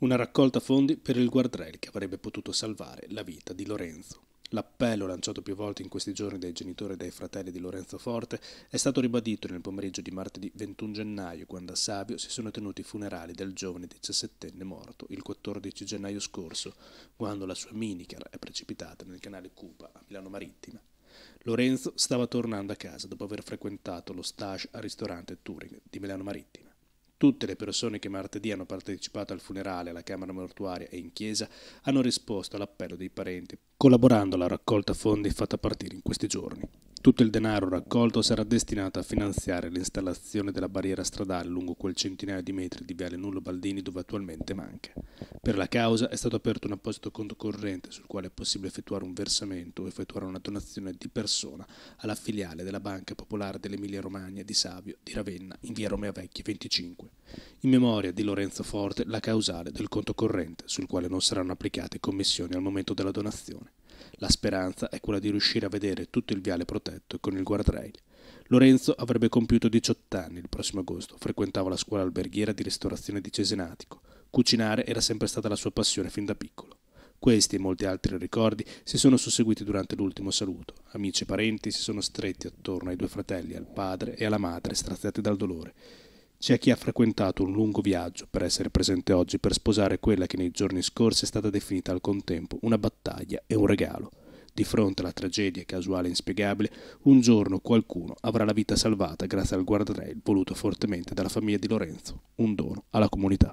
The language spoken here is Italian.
Una raccolta fondi per il guardrail che avrebbe potuto salvare la vita di Lorenzo. L'appello lanciato più volte in questi giorni dai genitori e dai fratelli di Lorenzo Forte è stato ribadito nel pomeriggio di martedì 21 gennaio, quando a Savio si sono tenuti i funerali del giovane 17enne morto il 14 gennaio scorso, quando la sua minicar è precipitata nel canale Cuba a Milano Marittima. Lorenzo stava tornando a casa dopo aver frequentato lo stage al ristorante Turing di Milano Marittima. Tutte le persone che martedì hanno partecipato al funerale alla Camera Mortuaria e in chiesa hanno risposto all'appello dei parenti, collaborando alla raccolta fondi fatta partire in questi giorni. Tutto il denaro raccolto sarà destinato a finanziare l'installazione della barriera stradale lungo quel centinaio di metri di viale Nullo Baldini dove attualmente manca. Per la causa è stato aperto un apposito conto corrente sul quale è possibile effettuare un versamento o effettuare una donazione di persona alla filiale della Banca Popolare dell'Emilia Romagna di Savio di Ravenna in via Romea Vecchi 25, in memoria di Lorenzo Forte la causale del conto corrente sul quale non saranno applicate commissioni al momento della donazione. La speranza è quella di riuscire a vedere tutto il viale protetto con il guardrail. Lorenzo avrebbe compiuto 18 anni il prossimo agosto, frequentava la scuola alberghiera di ristorazione di Cesenatico. Cucinare era sempre stata la sua passione fin da piccolo. Questi e molti altri ricordi si sono susseguiti durante l'ultimo saluto. Amici e parenti si sono stretti attorno ai due fratelli, al padre e alla madre, straziati dal dolore. C'è chi ha frequentato un lungo viaggio per essere presente oggi per sposare quella che nei giorni scorsi è stata definita al contempo una battaglia e un regalo. Di fronte alla tragedia casuale e inspiegabile, un giorno qualcuno avrà la vita salvata grazie al guardrail voluto fortemente dalla famiglia di Lorenzo, un dono alla comunità.